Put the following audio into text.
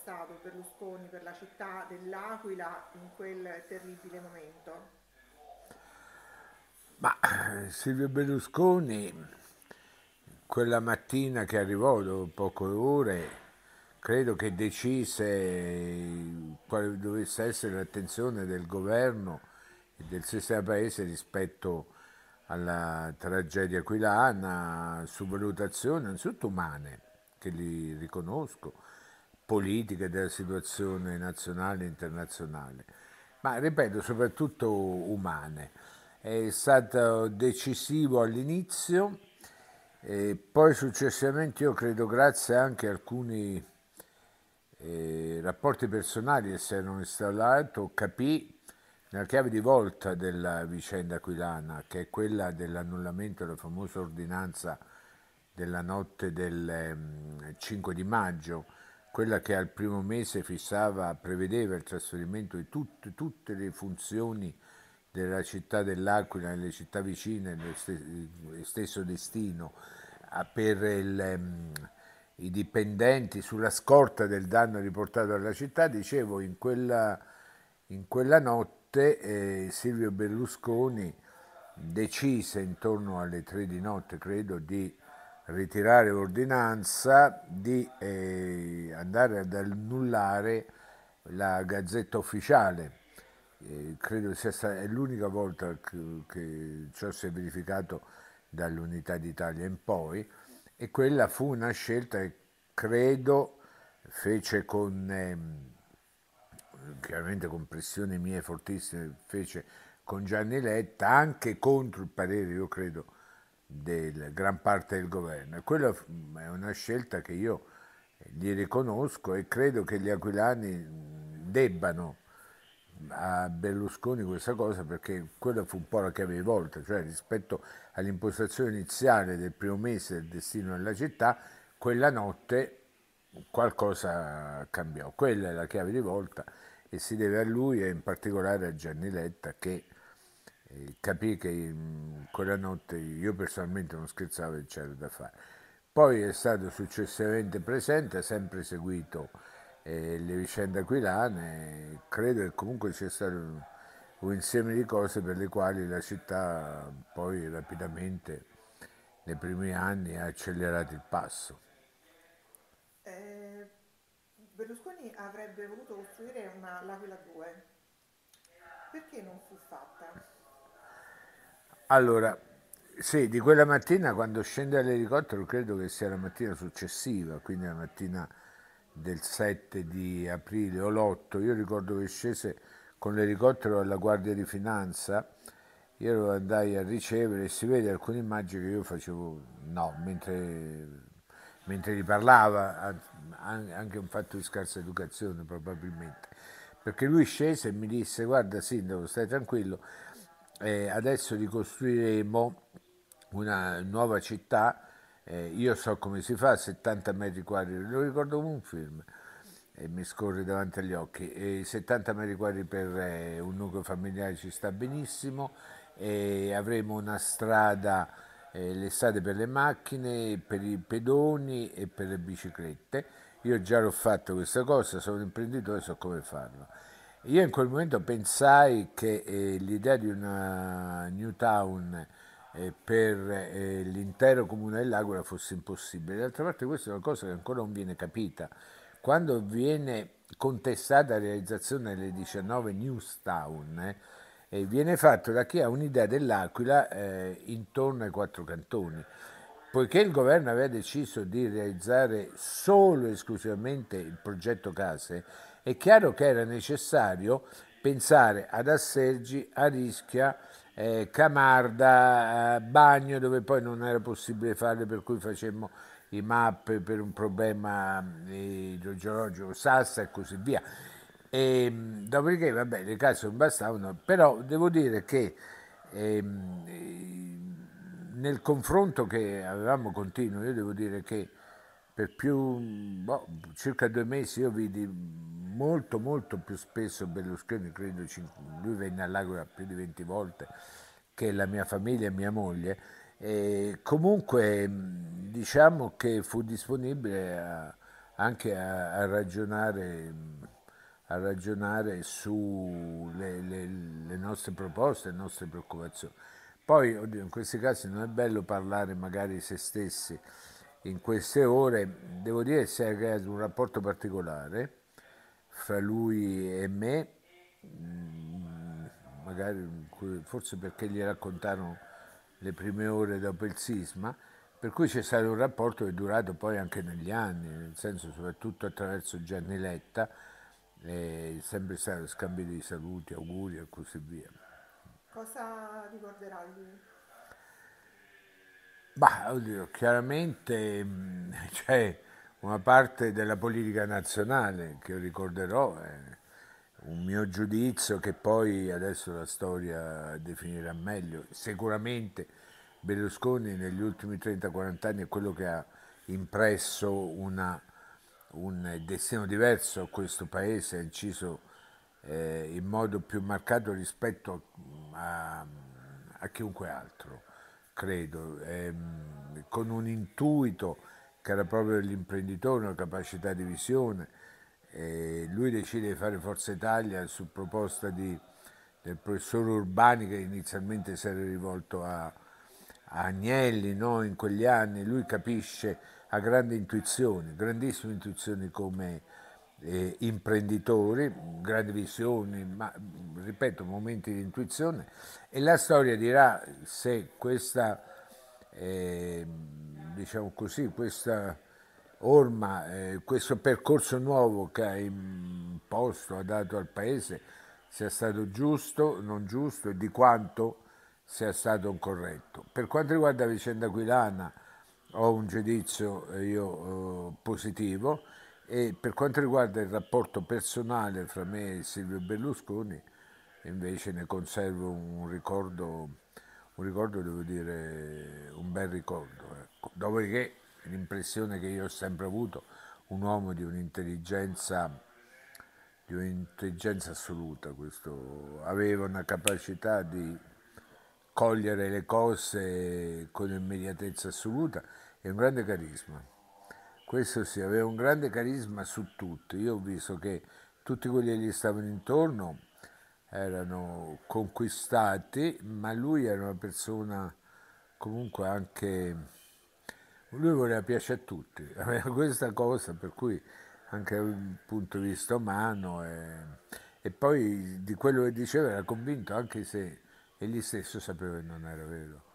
stato Berlusconi per la città dell'Aquila in quel terribile momento? Ma Silvio Berlusconi, quella mattina che arrivò, dopo poche ore, credo che decise quale dovesse essere l'attenzione del governo e del sistema paese rispetto alla tragedia aquilana, su valutazioni anzitutto umane, che li riconosco, politica della situazione nazionale e internazionale, ma ripeto soprattutto umane. È stato decisivo all'inizio, e poi successivamente io credo grazie anche a alcuni eh, rapporti personali che si erano installati, capì la chiave di volta della vicenda aquilana, che è quella dell'annullamento della famosa ordinanza della notte del 5 mm, di maggio, quella che al primo mese fissava, prevedeva il trasferimento di tut, tutte le funzioni della città dell'Aquila nelle città vicine, lo eh, stesso destino per il, ehm, i dipendenti sulla scorta del danno riportato alla città, dicevo in quella, in quella notte eh, Silvio Berlusconi decise intorno alle tre di notte credo di ritirare l'ordinanza di eh, andare ad annullare la gazzetta ufficiale. Eh, credo sia stata, l'unica volta che, che ciò si è verificato dall'Unità d'Italia in poi e quella fu una scelta che credo fece con, eh, chiaramente con pressioni mie fortissime, fece con Gianni Letta anche contro il parere, io credo, del gran parte del governo. E Quella è una scelta che io gli riconosco e credo che gli aquilani debbano a Berlusconi questa cosa perché quella fu un po' la chiave di volta, cioè rispetto all'impostazione iniziale del primo mese del destino della città, quella notte qualcosa cambiò, quella è la chiave di volta e si deve a lui e in particolare a Gianni Letta che eh, capì che mm, quella notte io personalmente non scherzavo e c'era da fare. Poi è stato successivamente presente, ha sempre seguito eh, le vicende aquilane, credo che comunque sia stato un, un insieme di cose per le quali la città poi rapidamente nei primi anni ha accelerato il passo. Eh, Berlusconi avrebbe voluto costruire una L'Aquila 2, perché non fu fatta? Allora, sì, di quella mattina quando scende all'elicottero credo che sia la mattina successiva, quindi la mattina del 7 di aprile o l'8, io ricordo che scese con l'elicottero alla Guardia di Finanza, io lo andai a ricevere e si vede alcune immagini che io facevo, no, mentre, mentre gli parlava, anche un fatto di scarsa educazione probabilmente, perché lui scese e mi disse guarda sindaco stai tranquillo, eh, adesso ricostruiremo una nuova città, eh, io so come si fa, 70 metri quadri, lo ricordo come un film e mi scorre davanti agli occhi, e 70 metri quadri per eh, un nucleo familiare ci sta benissimo, avremo una strada, eh, le strade per le macchine, per i pedoni e per le biciclette. Io già l'ho fatto questa cosa, sono imprenditore, so come farlo. Io in quel momento pensai che eh, l'idea di una new town eh, per eh, l'intero comune dell'Aquila fosse impossibile. D'altra parte questa è una cosa che ancora non viene capita. Quando viene contestata la realizzazione delle 19 news town, eh, viene fatto da chi ha un'idea dell'Aquila eh, intorno ai quattro cantoni. Poiché il governo aveva deciso di realizzare solo e esclusivamente il progetto case, è chiaro che era necessario pensare ad Assergi, a Rischia, eh, Camarda, eh, Bagno, dove poi non era possibile farle, per cui facemmo i map per un problema mm, idrogeologico, Sassa e così via. E, ehm, dopodiché, vabbè, le case non bastavano, però devo dire che eh, nel confronto che avevamo continuo, io devo dire che per più, boh, circa due mesi io vidi molto molto più spesso Berlusconi, credo lui venne all'Agora più di 20 volte, che la mia famiglia e mia moglie, e comunque diciamo che fu disponibile a, anche a, a, ragionare, a ragionare sulle le, le nostre proposte, le nostre preoccupazioni. Poi in questi casi non è bello parlare magari se stessi, in queste ore, devo dire, che si è creato un rapporto particolare fra lui e me, mm, magari forse perché gli raccontarono le prime ore dopo il sisma, per cui c'è stato un rapporto che è durato poi anche negli anni, nel senso soprattutto attraverso Gianni Letta, è sempre stato scambio di saluti, auguri e così via. Cosa ricorderà lui? Bah, oddio, chiaramente mm, c'è una parte della politica nazionale che ricorderò, eh, un mio giudizio che poi adesso la storia definirà meglio. Sicuramente Berlusconi negli ultimi 30-40 anni è quello che ha impresso una, un destino diverso a questo paese, ha inciso eh, in modo più marcato rispetto a, a, a chiunque altro credo, ehm, con un intuito che era proprio dell'imprenditore, una capacità di visione. Eh, lui decide di fare Forza Italia su proposta di, del professor Urbani che inizialmente si era rivolto a, a Agnelli no? in quegli anni. Lui capisce, ha grandi intuizioni, grandissime intuizioni come eh, imprenditori, grandi visioni, ma ripeto, momenti di intuizione e la storia dirà se questa, eh, diciamo così, questa orma, eh, questo percorso nuovo che ha imposto, ha dato al Paese, sia stato giusto, non giusto e di quanto sia stato corretto. Per quanto riguarda la vicenda Aquilana ho un giudizio eh, io, eh, positivo e per quanto riguarda il rapporto personale fra me e Silvio Berlusconi, invece ne conservo un ricordo, un ricordo devo dire, un bel ricordo. Ecco. Dopodiché l'impressione che io ho sempre avuto, un uomo di un'intelligenza di un'intelligenza assoluta, questo. aveva una capacità di cogliere le cose con immediatezza assoluta e un grande carisma questo sì, aveva un grande carisma su tutti. Io ho visto che tutti quelli che gli stavano intorno erano conquistati, ma lui era una persona comunque anche... Lui voleva piacere a tutti, aveva questa cosa per cui anche dal punto di vista umano e, e poi di quello che diceva era convinto anche se egli stesso sapeva che non era vero.